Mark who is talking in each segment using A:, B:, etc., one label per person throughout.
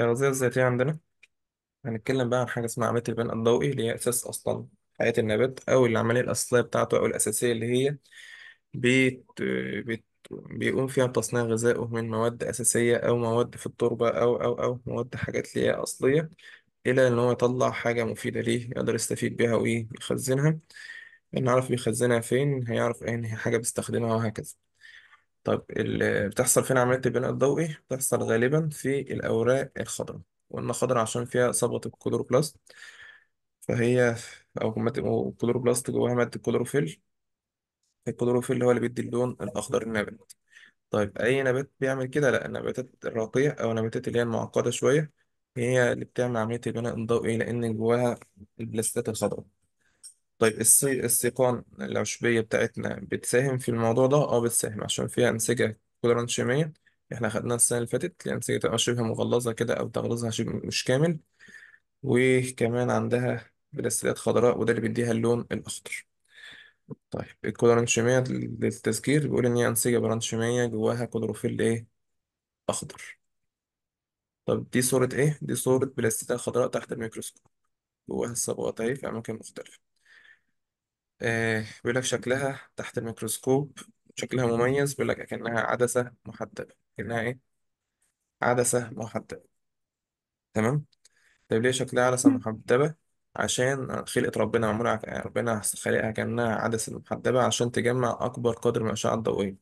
A: التغذية يعني الذاتية عندنا هنتكلم بقى عن حاجة اسمها عملية البناء الضوئي اللي هي أساس أصلا حياة النبات أو العملية الأصلية بتاعته أو الأساسية اللي هي بيت بيت بيقوم فيها بتصنيع غذائه من مواد أساسية أو مواد في التربة أو أو أو مواد حاجات اللي هي أصلية إلى إن هو يطلع حاجة مفيدة ليه يقدر يستفيد بيها ويخزنها إن عرف يخزنها فين هيعرف إن هي حاجة بيستخدمها وهكذا طب اللي بتحصل فين عملية البناء الضوئي؟ بتحصل غالبا في الأوراق الخضراء وقلنا خضراء عشان فيها صبغة الكلوروبلاست فهي أو مادة الكلوروبلاست جواها مادة الكلوروفيل الكلوروفيل هو اللي بيدي اللون الأخضر للنبات طيب أي نبات بيعمل كده؟ لأ النباتات الراقية أو النباتات اللي هي المعقدة شوية هي اللي بتعمل عملية البناء الضوئي لأن جواها البلاستات الخضراء طيب السي السيقان العشبية بتاعتنا بتساهم في الموضوع ده اه بتساهم عشان فيها أنسجة كولرانت شيمية احنا خدناها السنة اللي فاتت اللي هي أنسجة تبقى شبه مغلظة كده أو تغليظها شبه مش كامل وكمان عندها بلاستيدات خضراء وده اللي بيديها اللون الأخضر طيب الكولرانشيمية للتذكير بيقول إن هي أنسجة برانشيمية جواها كلوروفيل إيه أخضر طب دي صورة إيه؟ دي صورة بلاستيدات خضراء تحت الميكروسكوب جواها الصبغات أهي في أماكن مختلفة آه، بيقول لك شكلها تحت الميكروسكوب شكلها مميز بيقول لك أكنها عدسة محدبة أكنها إيه؟ عدسة محدبة تمام؟ طيب ليه شكلها عدسة محدبة؟ عشان خلقة ربنا معمولة ربنا خلقها كأنها عدسة محدبة عشان تجمع أكبر قدر من الأشعة الضوئية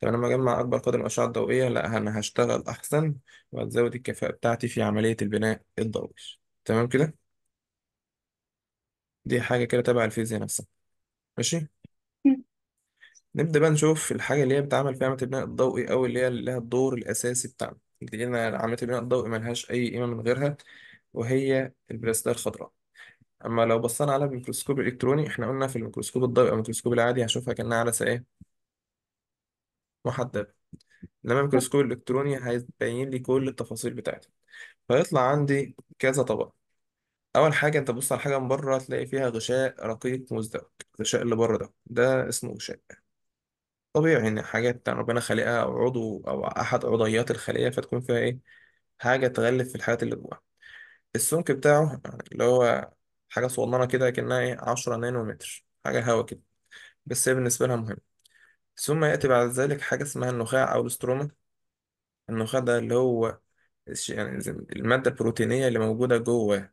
A: طب أنا لما أجمع أكبر قدر من الأشعة الضوئية لأ أنا هشتغل أحسن وهتزود الكفاءة بتاعتي في عملية البناء الضوئي تمام كده؟ دي حاجة كده تبع الفيزياء نفسها ماشي نبدأ بقى نشوف الحاجة اللي هي بتعمل فيها عملية البناء الضوئي أو اللي هي لها الدور الأساسي بتاعنا لأن عملية البناء الضوئي ملهاش أي قيمة من غيرها وهي البلاستيدة الخضراء أما لو بصينا على الميكروسكوب الإلكتروني إحنا قلنا في الميكروسكوب الضوئي أو الميكروسكوب العادي هشوفها كأنها عدسة إيه محددة إنما الميكروسكوب الإلكتروني هيبين لي كل التفاصيل بتاعتها فيطلع عندي كذا طبقة اول حاجه انت بص على حاجه من بره هتلاقي فيها غشاء رقيق مزدوج الغشاء اللي بره ده ده اسمه غشاء طبيعي ان حاجات ربنا خالقها او عضو او احد عضيات الخليه فتكون فيها ايه حاجه تغلف في الحاجات اللي جواها السمك بتاعه اللي هو حاجه صغننه كده كأنها ايه 10 نانومتر حاجه هوا كده بس هي بالنسبه لها مهم ثم ياتي بعد ذلك حاجه اسمها النخاع او الاستروما النخاع ده اللي هو يعني الماده البروتينيه اللي موجوده جوه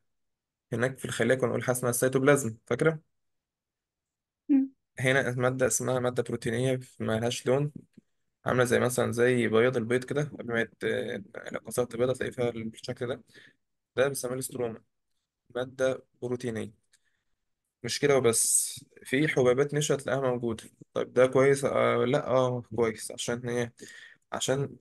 A: هناك في الخلية كنا بنقول حاجة اسمها السيتوبلازم فاكرة؟ هنا مادة اسمها مادة بروتينية ملهاش لون عاملة زي مثلا زي بياض البيض كده قبل ما يت... لو كسرت بيضة تلاقي فيها بالشكل ده ده بنسميه الاستروما مادة بروتينية مش كده وبس في حبيبات نشا تلاقيها موجودة طيب ده كويس آه لا اه كويس عشان هي إيه؟ عشان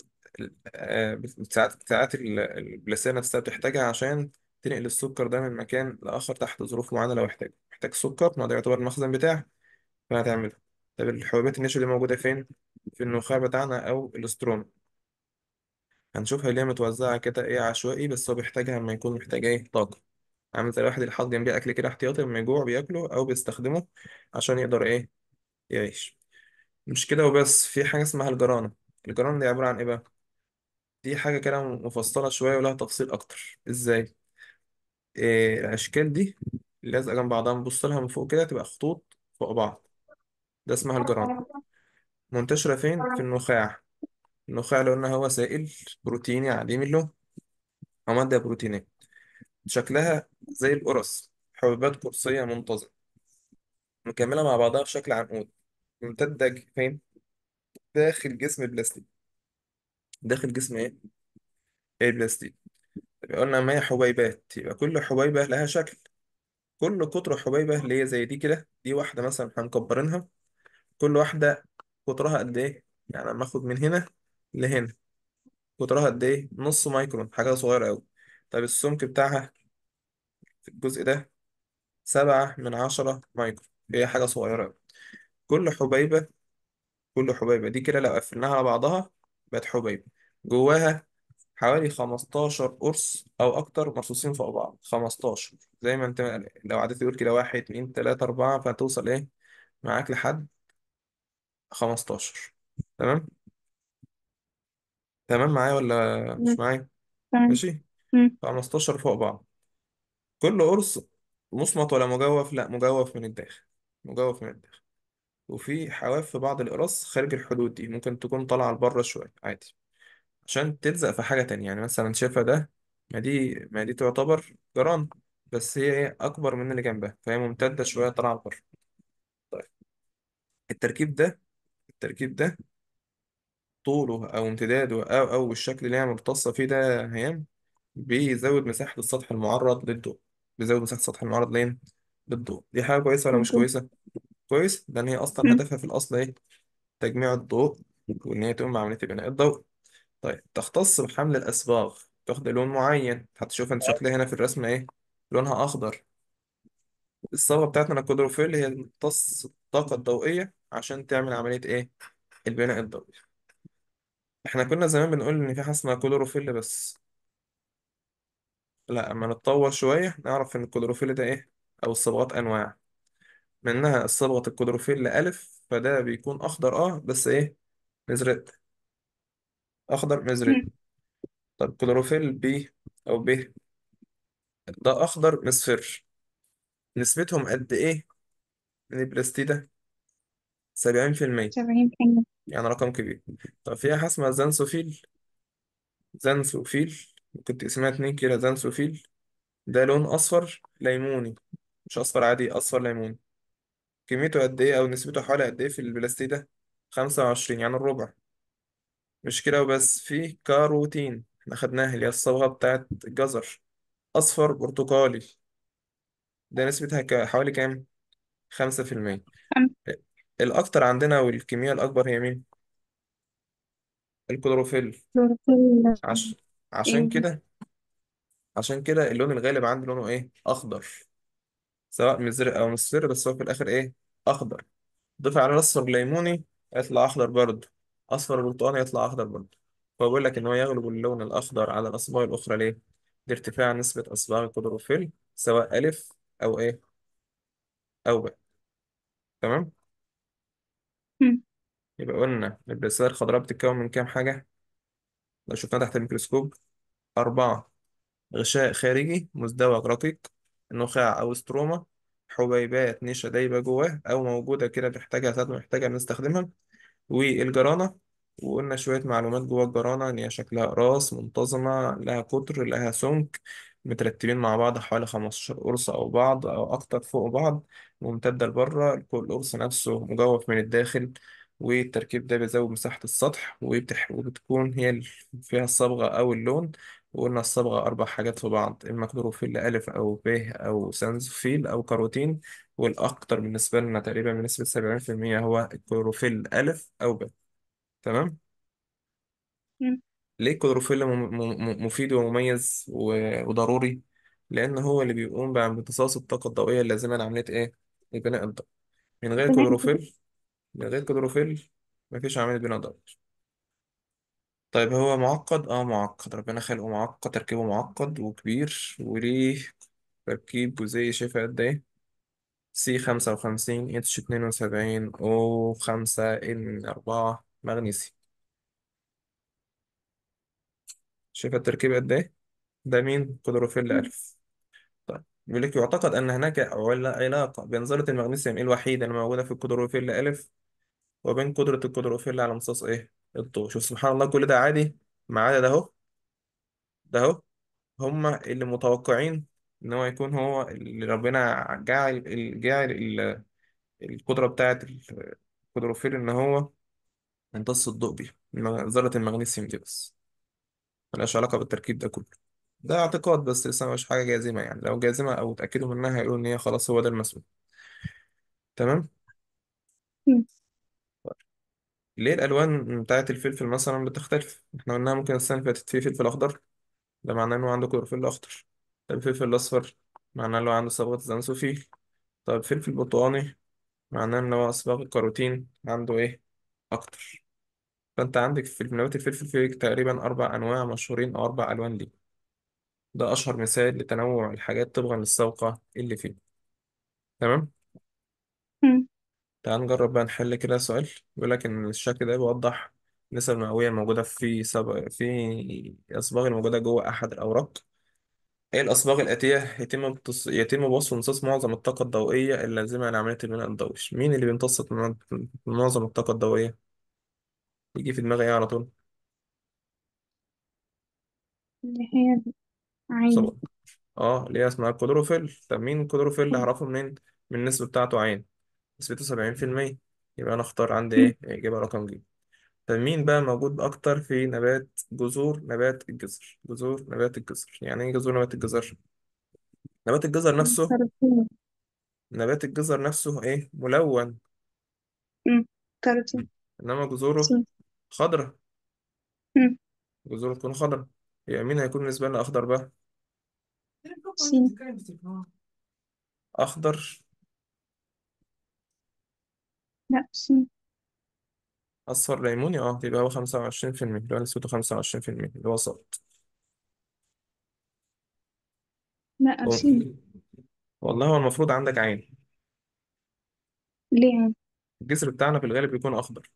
A: آه، ساعات ساعات البلاسيا نفسها بتحتاجها عشان تنقل السكر ده من مكان لآخر تحت ظروف معينة لو احتاج محتاج سكر ما ده يعتبر المخزن بتاعك فهتعمله طب الحبوبات النشا اللي موجودة فين؟ في النخاع بتاعنا أو الاستروم هنشوفها ليه متوزعة كده إيه عشوائي بس هو بيحتاجها لما يكون محتاج إيه طاقة عامل زي الواحد اللي حاطط جنبيه أكل كده احتياطي لما يجوع بياكله أو بيستخدمه عشان يقدر إيه يعيش مش كده وبس في حاجة اسمها الجرانة الجرانة دي عبارة عن إيه بقى؟ دي حاجة كده مفصلة شوية ولها تفصيل أكتر إزاي؟ آه، الأشكال دي لازقة جنب بعضها نبص لها من فوق كده تبقى خطوط فوق بعض ده اسمها الجرام منتشرة فين؟ في النخاع النخاع لونها هو سائل بروتيني عديم اللون أو مادة بروتينية شكلها زي القرص حبيبات قرصية منتظمة مكملة مع بعضها في شكل عنقود ممتدة فين؟ داخل جسم بلاستيك داخل جسم ايه؟ البلاستيك قلنا ما هي حبيبات يبقى كل حبيبة لها شكل كل قطر حبيبة اللي هي زي دي كده دي واحدة مثلا احنا مكبرينها كل واحدة قطرها قد ايه يعني لما اخد من هنا لهنا قطرها قد ايه نص مايكرون حاجة صغيرة أوي طب السمك بتاعها في الجزء ده سبعة من عشرة مايكرون هي حاجة صغيرة أوي كل حبيبة كل حبيبة دي كده لو قفلناها على بعضها بقت حبيبة جواها حوالي 15 قرص او اكتر مرصوصين فوق بعض 15 زي ما انت لو عديت تقول كده 1 2 3 4 فهتوصل ايه معاك لحد 15 تمام تمام معايا ولا مش معايا تمام ماشي 15 فوق بعض كل قرص مصمت ولا مجوف لا مجوف من الداخل مجوف من الداخل وفي حواف في بعض الأقراص خارج الحدود دي ممكن تكون طالعة لبره شوية عادي عشان تلزق في حاجة تانية يعني مثلا شايفها ده ما دي ما دي تعتبر جيران بس هي إيه أكبر من اللي جنبها فهي ممتدة شوية طالعة لبره طيب التركيب ده التركيب ده طوله أو امتداده أو أو الشكل اللي هي مرتصة فيه ده هيام بيزود مساحة السطح المعرض للضوء بيزود مساحة السطح المعرض لين للضوء دي حاجة كويسة ولا مش كويسة؟ كويس لأن هي أصلا هدفها في الأصل إيه؟ تجميع الضوء وإن هي تقوم بعملية بناء الضوء طيب تختص بحمل الأصباغ تاخد لون معين هتشوف انت شكلها هنا في الرسمة ايه لونها أخضر الصبغة بتاعتنا الكلوروفيل هي تمتص الطاقة الضوئية عشان تعمل عملية ايه البناء الضوئي احنا كنا زمان بنقول ان في حاجة اسمها كلوروفيل بس لا اما نتطور شوية نعرف ان الكلوروفيل ده ايه او الصبغات انواع منها صبغة الكلوروفيل ألف فده بيكون أخضر أه بس إيه مزرق اخضر في طب كلوروفيل بي او ب ده اخضر مصفر نسبتهم قد ايه من البلاستيدة في المية يعني رقم كبير طب في حاجة اسمها زانسوفيل زانسوفيل ممكن تقسمها اتنين كده زانسوفيل ده لون اصفر ليموني مش اصفر عادي اصفر ليموني كميته قد ايه او نسبته حوالي قد ايه في البلاستيدة وعشرين يعني الربع مش كده وبس في كاروتين احنا خدناها اللي هي الصبغة بتاعت الجزر أصفر برتقالي ده نسبتها حوالي كام؟ خمسة في المية الأكتر عندنا والكمية الأكبر هي مين؟ الكلوروفيل عش...
B: عشان إيه؟ كده
A: عشان كده اللون الغالب عندي لونه إيه؟ أخضر سواء مزرق أو مصفر بس هو في الآخر إيه؟ أخضر ضيف عليه الأصفر ليموني هيطلع أخضر برضه اصفر برتقاني يطلع اخضر برضه فبقول لك ان هو يغلب اللون الاخضر على الاصباغ الاخرى ليه لارتفاع نسبه اصباغ الكلوروفيل سواء الف او ايه او باء تمام يبقى قلنا البلاستيدات الخضراء بتتكون من كام حاجه لو شفناها تحت الميكروسكوب اربعه غشاء خارجي مزدوج رقيق نخاع او استروما حبيبات نشا دايبه جواه او موجوده كده بنحتاجها ساعات محتاجه بنستخدمها والجرانة وقلنا شوية معلومات جوه الجرانة إن هي شكلها أقراص منتظمة لها قطر لها سمك مترتبين مع بعض حوالي 15 قرص أو بعض أو أكتر فوق بعض ممتدة لبره كل قرص نفسه مجوف من الداخل والتركيب ده بيزود مساحة السطح وبتح... وبتكون هي فيها الصبغة أو اللون وقلنا الصبغة أربع حاجات في بعض الميكروفيل ألف أو ب أو سانسفيل أو كاروتين والأكتر بالنسبة لنا تقريبا بنسبة 70% هو الكلوروفيل ألف أو ب تمام ليه الكلوروفيل مفيد ومميز وضروري لأن هو اللي بيقوم بعمل امتصاص الطاقة الضوئية اللازمة لعملية إيه البناء الضوئي من غير كلوروفيل من غير كلوروفيل مفيش عملية بناء ضوئي طيب هو معقد اه معقد ربنا خلقه معقد تركيبه معقد وكبير وليه تركيب جزيئي شايفه قد ايه سي خمسة وخمسين اتش اتنين وسبعين او خمسة ان اربعة مغنيسيوم شايف التركيب قد ايه ده مين كلوروفيل ألف طيب بيقول لك يعتقد أن هناك علاقة بين ذرة المغنيسيوم إيه الوحيدة الموجودة في الكلوروفيل ألف وبين قدرة الكلوروفيل على امتصاص إيه الضوء شوف سبحان الله كل ده عادي ما عدا ده أهو ده أهو هما اللي متوقعين ان هو يكون هو اللي ربنا جاعل ال- جاعل القدره بتاعه الكلوروفيل ان هو يمتص الضوء بيها ذره المغنيسيوم دي بس ملهاش علاقه بالتركيب ده كله ده اعتقاد بس لسه مش حاجه جازمه يعني لو جازمه او اتاكدوا منها هيقولوا ان هي خلاص هو ده المسؤول تمام ليه الالوان بتاعه الفلفل مثلا بتختلف احنا قلنا ممكن السنه اللي فاتت في فلفل اخضر ده معناه انه عنده كلوروفيل اخضر الفلفل الأصفر معناه اللي هو عنده صبغة الزنسوفيل طب الفلفل البرتقاني معناه إن هو صبغة الكاروتين عنده إيه أكتر فأنت عندك في نبات الفلفل فيه تقريبا أربع أنواع مشهورين أو أربع ألوان ليه ده أشهر مثال لتنوع الحاجات طبقا للذوقة اللي فيه تمام تعال نجرب بقى نحل كده سؤال بيقول لك إن الشكل ده بيوضح النسب المئوية الموجودة في سب... في الأصباغ الموجودة جوه أحد الأوراق ايه الأصباغ الآتية يتم بتص... يتم بوصف امتصاص معظم الطاقة الضوئية اللازمة لعملية البناء الضوئي مين اللي بيمتص معظم الطاقة الضوئية يجي في دماغي ايه على طول اللي هي عين اه اللي هي اسمها الكلوروفيل طب مين الكلوروفيل اللي أعرفه اه. منين من النسبة بتاعته عين نسبته 70% في المية يبقى أنا أختار عندي إيه إجابة رقم ج فمين بقى موجود أكتر في نبات جذور نبات الجزر جذور نبات الجزر يعني إيه جذور نبات الجزر؟ نبات الجزر نفسه كاروتين نبات الجزر نفسه إيه ملون كاروتين إنما جذوره سين. خضرة جذوره تكون خضرة يعني مين هيكون بالنسبة لنا أخضر بقى؟ سين أخضر لا سين أصفر ليموني أه يبقى هو خمسة وعشرين في 25% اللي هو نسبته المية اللي هو صوت لا أصيل والله هو المفروض عندك عين ليه الجسر بتاعنا في الغالب بيكون أخضر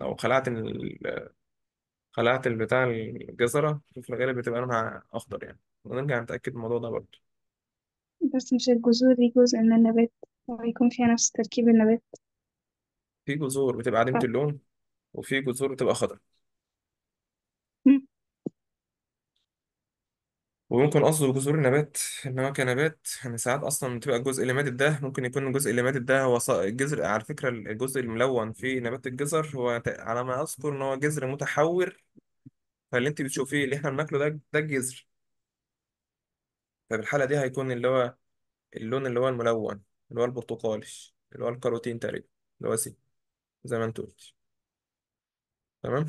A: لو خلعت ال- خلعت البتاع الجزرة في الغالب بتبقى لونها أخضر يعني ونرجع نتأكد من الموضوع ده برضه بس مش الجذور دي جزء من النبات ويكون فيها نفس تركيب النبات في جذور بتبقى عديمة اه. اللون وفي جذور بتبقى خضراء وممكن قصده جذور النبات ان هو كنبات ان ساعات اصلا بتبقى الجزء اللي مادد ده ممكن يكون الجزء اللي مادد ده هو جذر الجذر على فكره الجزء الملون في نبات الجزر هو على ما اذكر ان هو جذر متحور فاللي انت بتشوفيه اللي احنا بناكله ده ده الجذر ففي الحاله دي هيكون اللي هو اللون اللي هو الملون اللي هو البرتقالي اللي هو الكاروتين تقريبا اللي هو سي زي ما انت قلت تمام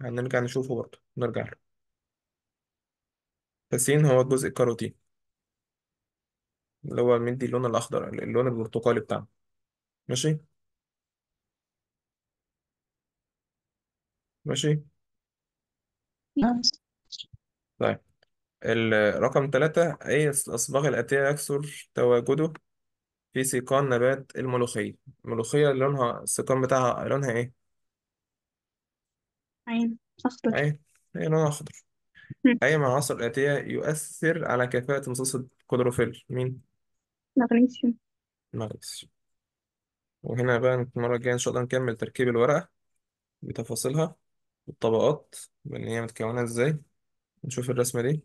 A: هنرجع نشوفه برضه نرجع له فسين هو الجزء الكاروتين اللي هو مدي اللون الأخضر اللون البرتقالي بتاعه ماشي ماشي طيب الرقم ثلاثة أي الأصباغ الآتية يكثر تواجده في سيقان نبات الملوخية الملوخية لونها السيقان بتاعها لونها ايه؟ عين أخضر ايه هي لونها أخضر أي من العناصر الآتية يؤثر على كفاءة امتصاص الكلوروفيل مين؟ مغنيسيوم المغنيسيوم وهنا بقى المرة الجاية إن شاء الله نكمل تركيب الورقة بتفاصيلها والطبقات بإن هي متكونة إزاي نشوف الرسمة دي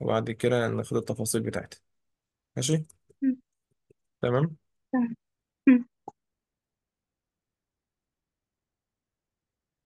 A: وبعد كده ناخد التفاصيل بتاعتها ماشي؟ تمام